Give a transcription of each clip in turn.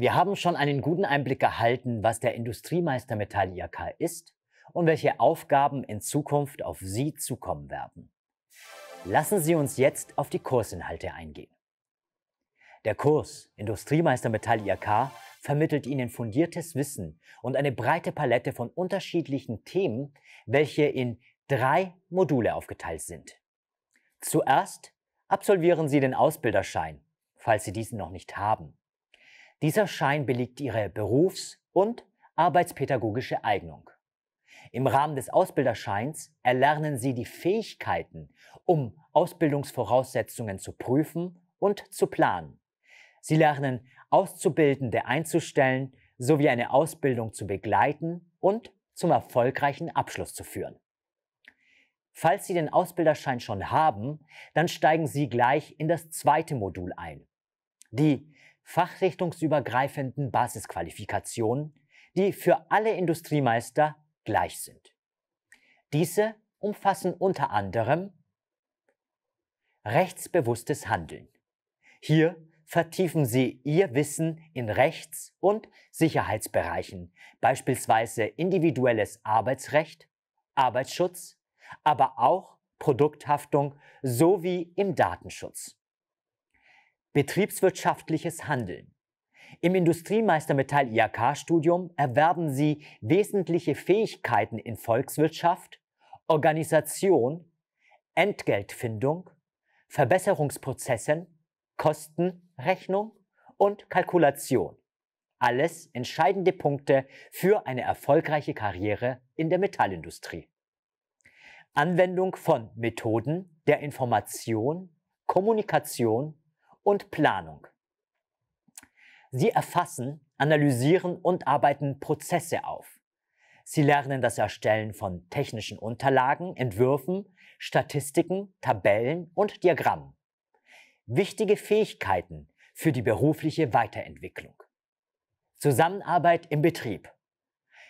Wir haben schon einen guten Einblick erhalten, was der Industriemeister Metall IAK ist und welche Aufgaben in Zukunft auf Sie zukommen werden. Lassen Sie uns jetzt auf die Kursinhalte eingehen. Der Kurs Industriemeister Metall IAK vermittelt Ihnen fundiertes Wissen und eine breite Palette von unterschiedlichen Themen, welche in drei Module aufgeteilt sind. Zuerst absolvieren Sie den Ausbilderschein, falls Sie diesen noch nicht haben. Dieser Schein belegt ihre Berufs- und arbeitspädagogische Eignung. Im Rahmen des Ausbilderscheins erlernen sie die Fähigkeiten, um Ausbildungsvoraussetzungen zu prüfen und zu planen. Sie lernen, Auszubildende einzustellen sowie eine Ausbildung zu begleiten und zum erfolgreichen Abschluss zu führen. Falls Sie den Ausbilderschein schon haben, dann steigen Sie gleich in das zweite Modul ein. Die fachrichtungsübergreifenden Basisqualifikationen, die für alle Industriemeister gleich sind. Diese umfassen unter anderem rechtsbewusstes Handeln. Hier vertiefen Sie Ihr Wissen in Rechts- und Sicherheitsbereichen, beispielsweise individuelles Arbeitsrecht, Arbeitsschutz, aber auch Produkthaftung sowie im Datenschutz. Betriebswirtschaftliches Handeln. Im Industriemeistermetall iak studium erwerben Sie wesentliche Fähigkeiten in Volkswirtschaft, Organisation, Entgeltfindung, Verbesserungsprozessen, Kostenrechnung und Kalkulation. Alles entscheidende Punkte für eine erfolgreiche Karriere in der Metallindustrie. Anwendung von Methoden der Information, Kommunikation und Planung. Sie erfassen, analysieren und arbeiten Prozesse auf. Sie lernen das Erstellen von technischen Unterlagen, Entwürfen, Statistiken, Tabellen und Diagrammen. Wichtige Fähigkeiten für die berufliche Weiterentwicklung. Zusammenarbeit im Betrieb.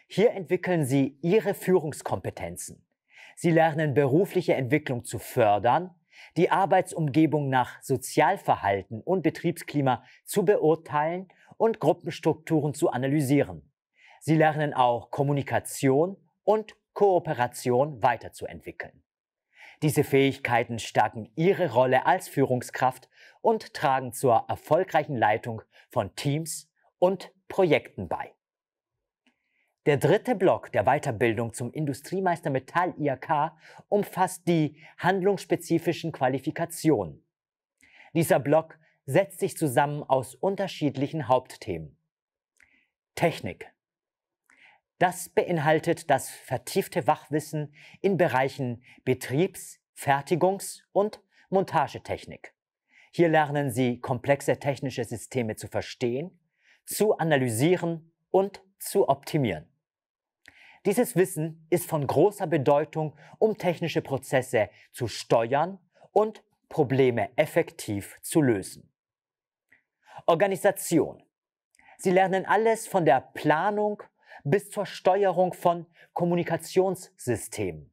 Hier entwickeln Sie Ihre Führungskompetenzen. Sie lernen berufliche Entwicklung zu fördern die Arbeitsumgebung nach Sozialverhalten und Betriebsklima zu beurteilen und Gruppenstrukturen zu analysieren. Sie lernen auch Kommunikation und Kooperation weiterzuentwickeln. Diese Fähigkeiten stärken ihre Rolle als Führungskraft und tragen zur erfolgreichen Leitung von Teams und Projekten bei. Der dritte Block der Weiterbildung zum Industriemeister Metall IAK umfasst die handlungsspezifischen Qualifikationen. Dieser Block setzt sich zusammen aus unterschiedlichen Hauptthemen. Technik. Das beinhaltet das vertiefte Wachwissen in Bereichen Betriebs-, Fertigungs- und Montagetechnik. Hier lernen Sie, komplexe technische Systeme zu verstehen, zu analysieren und zu optimieren. Dieses Wissen ist von großer Bedeutung, um technische Prozesse zu steuern und Probleme effektiv zu lösen. Organisation. Sie lernen alles von der Planung bis zur Steuerung von Kommunikationssystemen.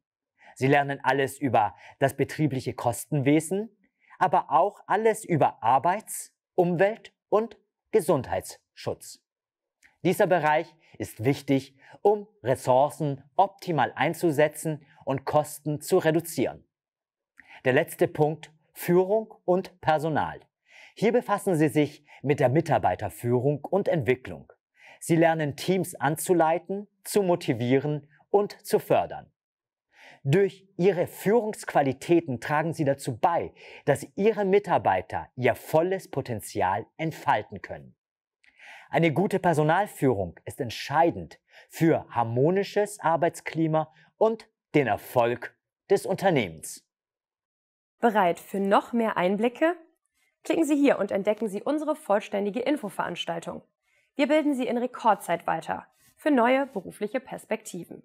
Sie lernen alles über das betriebliche Kostenwesen, aber auch alles über Arbeits-, Umwelt- und Gesundheitsschutz. Dieser Bereich ist wichtig, um Ressourcen optimal einzusetzen und Kosten zu reduzieren. Der letzte Punkt, Führung und Personal. Hier befassen Sie sich mit der Mitarbeiterführung und Entwicklung. Sie lernen Teams anzuleiten, zu motivieren und zu fördern. Durch Ihre Führungsqualitäten tragen Sie dazu bei, dass Ihre Mitarbeiter ihr volles Potenzial entfalten können. Eine gute Personalführung ist entscheidend für harmonisches Arbeitsklima und den Erfolg des Unternehmens. Bereit für noch mehr Einblicke? Klicken Sie hier und entdecken Sie unsere vollständige Infoveranstaltung. Wir bilden Sie in Rekordzeit weiter für neue berufliche Perspektiven.